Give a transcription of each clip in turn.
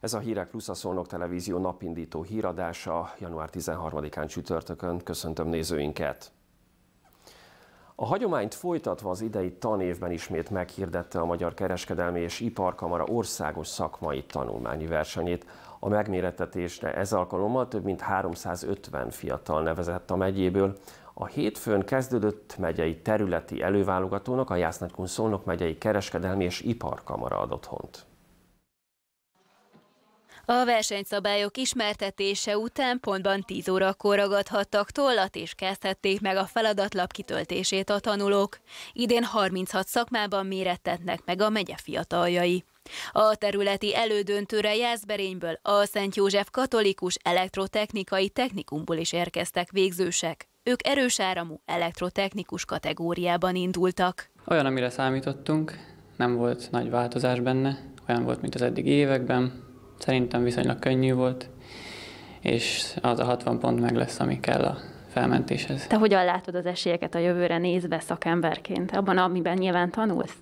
Ez a Hírek Plusz a Szolnok Televízió napindító híradása január 13-án csütörtökön. Köszöntöm nézőinket! A hagyományt folytatva az idei tanévben ismét meghirdette a Magyar Kereskedelmi és Iparkamara országos szakmai tanulmányi versenyét. A megmérettetésre ez alkalommal több mint 350 fiatal nevezett a megyéből. A hétfőn kezdődött megyei területi előválogatónak a Jász Nagykun Szolnok megyei Kereskedelmi és Iparkamara adott hont. A versenyszabályok ismertetése után pontban 10 órakor ragadhattak tollat és kezdhették meg a feladatlap kitöltését a tanulók. Idén 36 szakmában mérettetnek meg a megye fiataljai. A területi elődöntőre Jászberényből a Szent József Katolikus Elektrotechnikai Technikumból is érkeztek végzősek. Ők erős áramú elektrotechnikus kategóriában indultak. Olyan, amire számítottunk, nem volt nagy változás benne, olyan volt, mint az eddig években, szerintem viszonylag könnyű volt, és az a 60 pont meg lesz, ami kell a felmentéshez. Te hogyan látod az esélyeket a jövőre nézve szakemberként, abban, amiben nyilván tanulsz?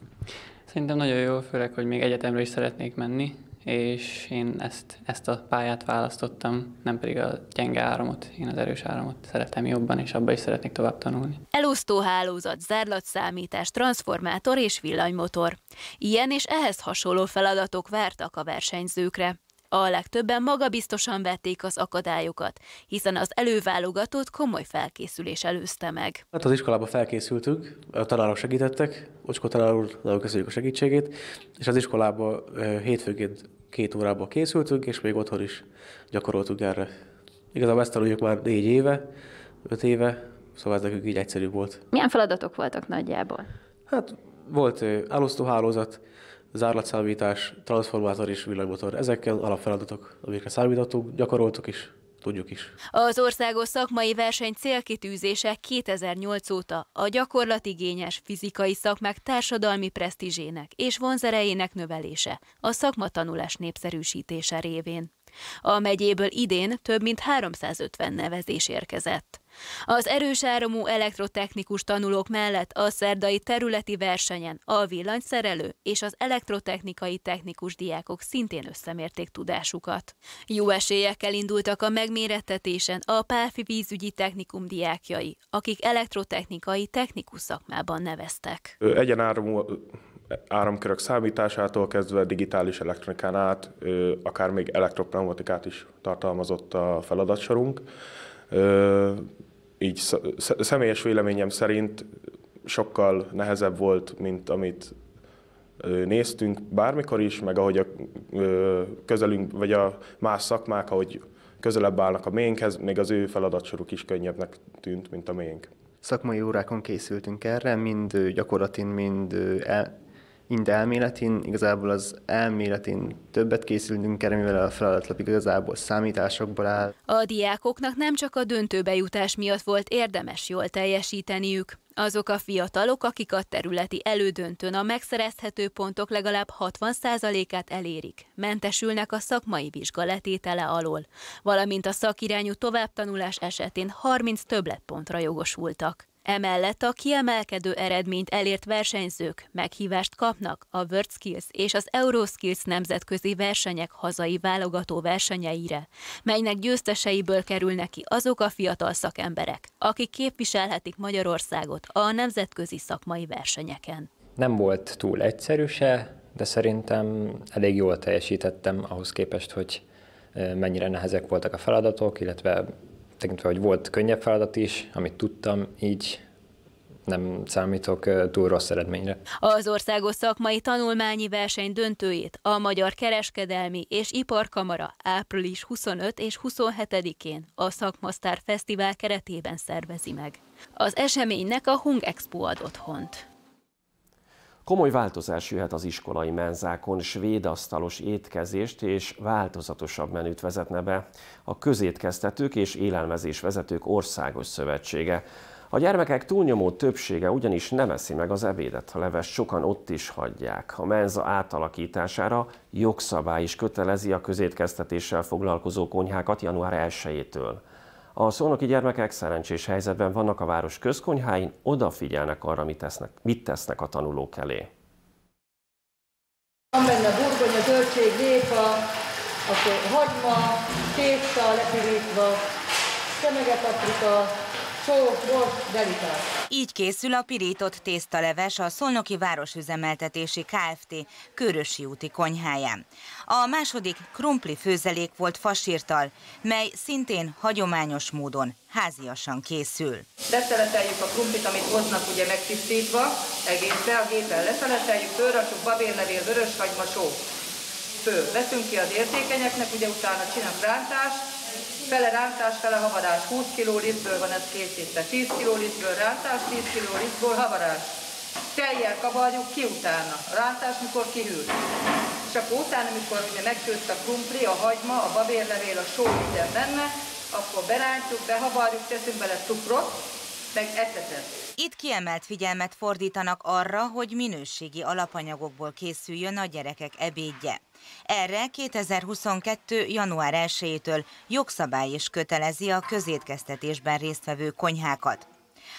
Szerintem nagyon jó, főleg, hogy még egyetemre is szeretnék menni, és én ezt, ezt a pályát választottam, nem pedig a gyenge áramot, én az erős áramot szeretem jobban, és abban is szeretnék tovább tanulni. Elúsztó hálózat, zárlatszámítás, transformátor és villanymotor. Ilyen és ehhez hasonló feladatok vártak a versenyzőkre. A legtöbben magabiztosan vették az akadályokat, hiszen az előválogatót komoly felkészülés előzte meg. Hát az iskolába felkészültünk, a tanárok segítettek, Ocskó tanár úr, nagyon köszönjük a segítségét, és az iskolába hétfőként két órába készültünk, és még otthon is gyakoroltuk erre. Igazából ezt tanuljuk már négy éve, öt éve, szóval ez nekünk így egyszerű volt. Milyen feladatok voltak nagyjából? Hát volt hálózat zárlatszámítás, transformátor és villanymotor. Ezekkel alapfeladatok, amikre számítottunk, gyakoroltuk is, tudjuk is. Az országos szakmai verseny célkitűzése 2008 óta a gyakorlatigényes fizikai szakmák társadalmi presztízsének és vonzerejének növelése, a szakmatanulás népszerűsítése révén. A megyéből idén több mint 350 nevezés érkezett. Az erős áramú elektrotechnikus tanulók mellett a szerdai területi versenyen a villanyszerelő és az elektrotechnikai technikus diákok szintén összemérték tudásukat. Jó esélyekkel indultak a megmérettetésen a pálfi vízügyi technikum diákjai, akik elektrotechnikai technikus szakmában neveztek. Egyenáramú áramkörök számításától kezdve digitális elektronikán át, akár még elektropneumatikát is tartalmazott a feladatsorunk így személyes véleményem szerint sokkal nehezebb volt, mint amit néztünk bármikor is, meg ahogy a közelünk, vagy a más szakmák, ahogy közelebb állnak a miénkhez, még az ő feladatsoruk is könnyebbnek tűnt, mint a miénk. Szakmai órákon készültünk erre, mind gyakorlatin, mind el mind elméletén. igazából az elméletén többet készülünk erre, mivel a feladatlap igazából számításokból áll. A diákoknak nem csak a döntőbejutás miatt volt érdemes jól teljesíteniük. Azok a fiatalok, akik a területi elődöntőn a megszerezhető pontok legalább 60%-át elérik, mentesülnek a szakmai vizsga letétele alól, valamint a szakirányú továbbtanulás esetén 30 többletpontra jogosultak. Emellett a kiemelkedő eredményt elért versenyzők meghívást kapnak a WorldSkills és az Euroskills nemzetközi versenyek hazai válogató versenyeire, melynek győzteseiből kerülnek ki azok a fiatal szakemberek, akik képviselhetik Magyarországot a nemzetközi szakmai versenyeken. Nem volt túl egyszerű se, de szerintem elég jól teljesítettem ahhoz képest, hogy eh, mennyire nehezek voltak a feladatok, illetve tekintve, hogy volt könnyebb feladat is, amit tudtam, így nem számítok túl rossz eredményre. Az országos szakmai tanulmányi verseny döntőjét a Magyar Kereskedelmi és Iparkamara április 25 és 27-én a Szakmasztár Fesztivál keretében szervezi meg. Az eseménynek a Hung Expo ad otthont. Komoly változás jöhet az iskolai menzákon, svédasztalos étkezést és változatosabb menüt vezetne be a Közétkeztetők és Élelmezés Vezetők Országos Szövetsége. A gyermekek túlnyomó többsége ugyanis nem eszi meg az ebédet, a leves sokan ott is hagyják. A menza átalakítására jogszabály is kötelezi a közétkeztetéssel foglalkozó konyhákat január 1-től. A szónoki gyermekek szerencsés helyzetben vannak a város közkonyháin, odafigyelnek arra, mit tesznek, mit tesznek a tanulók elé. Van benne burgonya, zöldség, lépa, akkor hagyma, tészta lepirítva, paprika. Só, Így készül a pirított tésztaleves a Szolnoki Városüzemeltetési Kft. Körösi úti konyháján. A második krumpli főzelék volt fasírtal, mely szintén hagyományos módon háziasan készül. Leszeleteljük a krumplit, amit hoznak ugye megtisztítva, egészen a gépen leszeleteljük, fölrakjuk babérlevél, vöröshagyma, só. Fő. Veszünk ki az értékenyeknek, ugye utána csinálunk rántást, fele rántás, fele havarás. 20 kg lisztből van ez készítve. 10 kg lisztből rántás, 10 kg lisztből havarás. Teljel kavarjuk ki utána. A rántás mikor kihűl. És akkor utána, amikor ugye megsőtt a krumpli, a hagyma, a babérlevél, a só minden benne, akkor berántjuk, behavarjuk, teszünk bele cukrot, meg etetet. Itt kiemelt figyelmet fordítanak arra, hogy minőségi alapanyagokból készüljön a gyerekek ebédje. Erre 2022. január 1-től jogszabály is kötelezi a közétkeztetésben résztvevő konyhákat.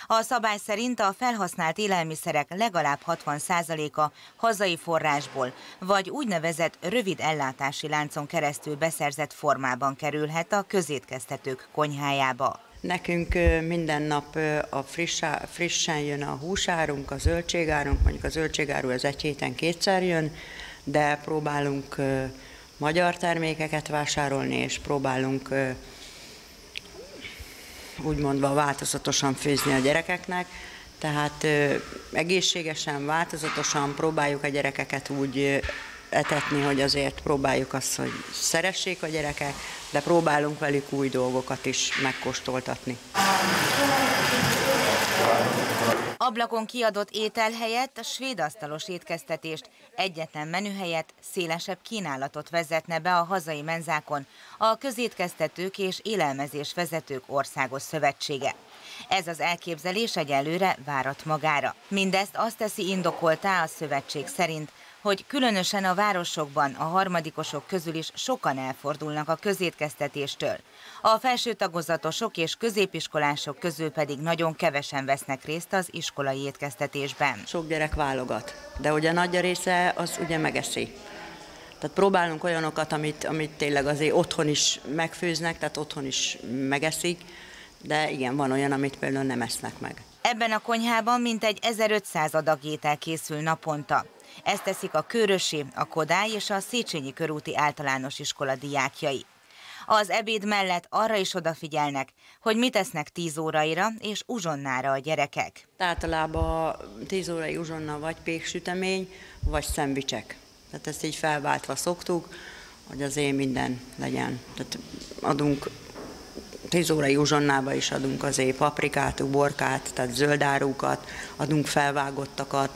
A szabály szerint a felhasznált élelmiszerek legalább 60%-a hazai forrásból, vagy úgynevezett rövid ellátási láncon keresztül beszerzett formában kerülhet a közétkeztetők konyhájába. Nekünk minden nap a frissá, frissen jön a húsárunk, a zöldségárunk, mondjuk a zöldségáru az egy héten kétszer jön, de próbálunk magyar termékeket vásárolni, és próbálunk úgymondva változatosan főzni a gyerekeknek, tehát egészségesen, változatosan próbáljuk a gyerekeket úgy etetni, hogy azért próbáljuk azt, hogy szeressék a gyerekek, de próbálunk velük új dolgokat is megkóstoltatni. Ablakon kiadott étel helyett a svéd asztalos étkeztetést, egyetlen menü helyett szélesebb kínálatot vezetne be a hazai menzákon a közétkeztetők és élelmezés vezetők országos szövetsége. Ez az elképzelés egyelőre várat magára. Mindezt azt teszi indokoltá a szövetség szerint, hogy különösen a városokban a harmadikosok közül is sokan elfordulnak a közétkeztetéstől. A felső tagozatosok és középiskolások közül pedig nagyon kevesen vesznek részt az iskolai étkeztetésben. Sok gyerek válogat, de ugye nagy része az ugye megeszi. Tehát próbálunk olyanokat, amit, amit tényleg azért otthon is megfőznek, tehát otthon is megeszik, de igen, van olyan, amit például nem esznek meg. Ebben a konyhában mintegy 1500 adag étel készül naponta. Ezt teszik a Kőrösi, a Kodály és a Széchenyi körúti általános iskola diákjai. Az ebéd mellett arra is odafigyelnek, hogy mit esznek tíz óraira és uzsonnára a gyerekek. Általában tíz órai uzsonna vagy péksütemény, vagy szendvicsek. Tehát ezt így felváltva szoktuk, hogy az én minden legyen. Tehát adunk tíz órai uzsonnába is adunk azért paprikát, borkát, tehát zöldárukat, adunk felvágottakat,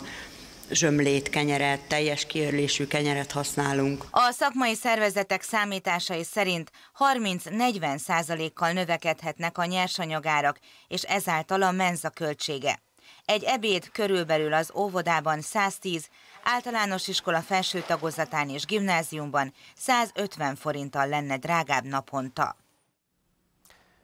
zsömlét kenyeret, teljes kiörlésű kenyeret használunk. A szakmai szervezetek számításai szerint 30-40 százalékkal növekedhetnek a nyersanyagárak, és ezáltal a menza költsége. Egy ebéd körülbelül az óvodában 110, általános iskola felső tagozatán és gimnáziumban 150 forinttal lenne drágább naponta.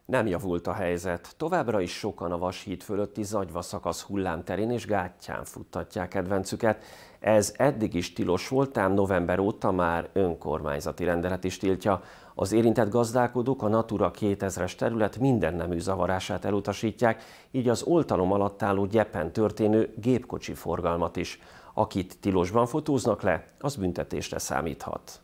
Nem javult a helyzet. Továbbra is sokan a Vashíd fölötti zagyva szakasz hullámterén és gátján futtatják kedvencüket. Ez eddig is tilos volt, ám november óta már önkormányzati rendelet is tiltja. Az érintett gazdálkodók a Natura 2000-es terület minden nemű zavarását elutasítják, így az oltalom alatt álló gyepen történő gépkocsi forgalmat is. Akit tilosban fotóznak le, az büntetésre számíthat.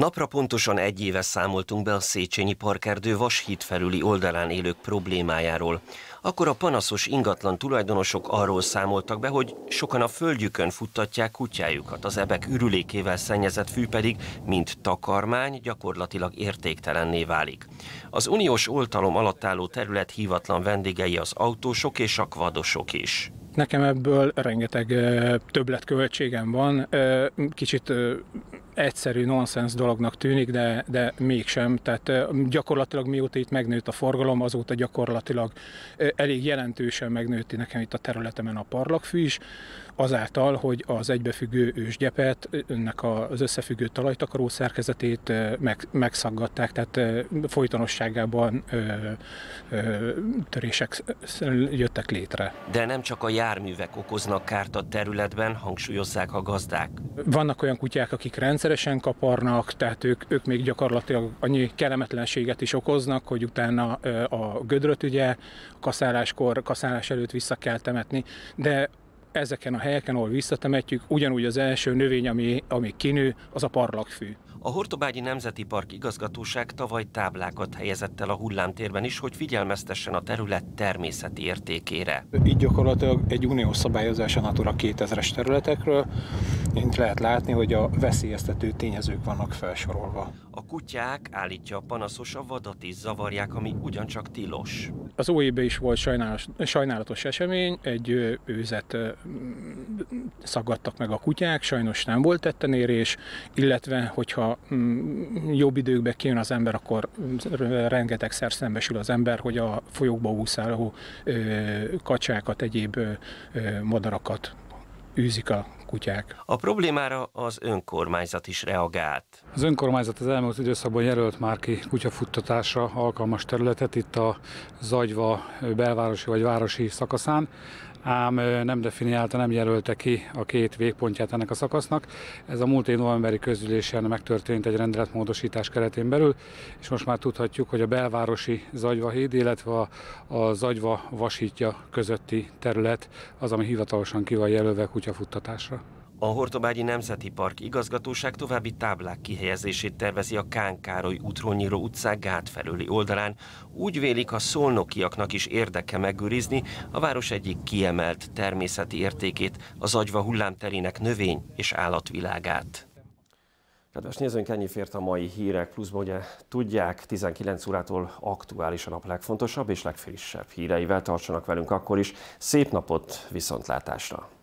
Napra pontosan egy éve számoltunk be a Széchenyi Parkerdő vashíd felüli oldalán élők problémájáról. Akkor a panaszos ingatlan tulajdonosok arról számoltak be, hogy sokan a földjükön futtatják kutyájukat, az ebek ürülékével szennyezett fű pedig, mint takarmány, gyakorlatilag értéktelenné válik. Az uniós oltalom alatt álló terület hívatlan vendégei az autósok és a kvadosok is. Nekem ebből rengeteg többletköltségem van, kicsit egyszerű nonsens dolognak tűnik, de, de mégsem. Tehát gyakorlatilag mióta itt megnőtt a forgalom, azóta gyakorlatilag elég jelentősen megnőtt nekem itt a területemen a parlagfű is, azáltal, hogy az egybefüggő ősgyepet, önnek az összefüggő talajtakaró szerkezetét meg, megszaggatták, tehát folytonosságában ö, ö, törések jöttek létre. De nem csak a járművek okoznak kárt a területben, hangsúlyozzák a gazdák. Vannak olyan kutyák, akik rendszer rendszeresen kaparnak, tehát ők, ők még gyakorlatilag annyi kellemetlenséget is okoznak, hogy utána a gödröt ugye a kaszáláskor, kaszálás előtt vissza kell temetni, de ezeken a helyeken, ahol visszatemetjük, ugyanúgy az első növény, ami, ami kinő, az a parlagfű. A Hortobágyi Nemzeti Park igazgatóság tavaly táblákat helyezett el a hullámtérben is, hogy figyelmeztessen a terület természeti értékére. Így gyakorlatilag egy uniós szabályozás a Natura 2000-es területekről, mint lehet látni, hogy a veszélyeztető tényezők vannak felsorolva. A kutyák, állítja a panaszos, a vadat is zavarják, ami ugyancsak tilos. Az OEB is volt sajnálatos, sajnálatos esemény, egy őzet szaggattak meg a kutyák, sajnos nem volt tettenérés, illetve hogyha Mm, jobb időkbe kijön az ember, akkor rengeteg szembesül az ember, hogy a folyókba úszáló kacsákat, egyéb madarakat űzik a kutyák. A problémára az önkormányzat is reagált. Az önkormányzat az elmúlt időszakban jelölt már ki kutyafuttatásra alkalmas területet itt a Zagyva belvárosi vagy városi szakaszán ám nem definiálta, nem jelölte ki a két végpontját ennek a szakasznak. Ez a múlt év novemberi közülésen megtörtént egy rendeletmódosítás keretén belül, és most már tudhatjuk, hogy a belvárosi híd, illetve a, a Zagyva vasítja közötti terület az, ami hivatalosan ki van jelölve kutyafuttatásra. A Hortobágyi Nemzeti Park igazgatóság további táblák kihelyezését tervezi a Kánkároly Károly útról nyíró utcák gát felőli oldalán. Úgy vélik, a szolnokiaknak is érdeke megőrizni a város egyik kiemelt természeti értékét, az agyva hullámterének növény és állatvilágát. Kedves nézőink, ennyi fért a mai hírek, pluszban ugye tudják, 19 órától aktuális a nap legfontosabb és legfrissebb híreivel tartsanak velünk akkor is. Szép napot, viszontlátásra!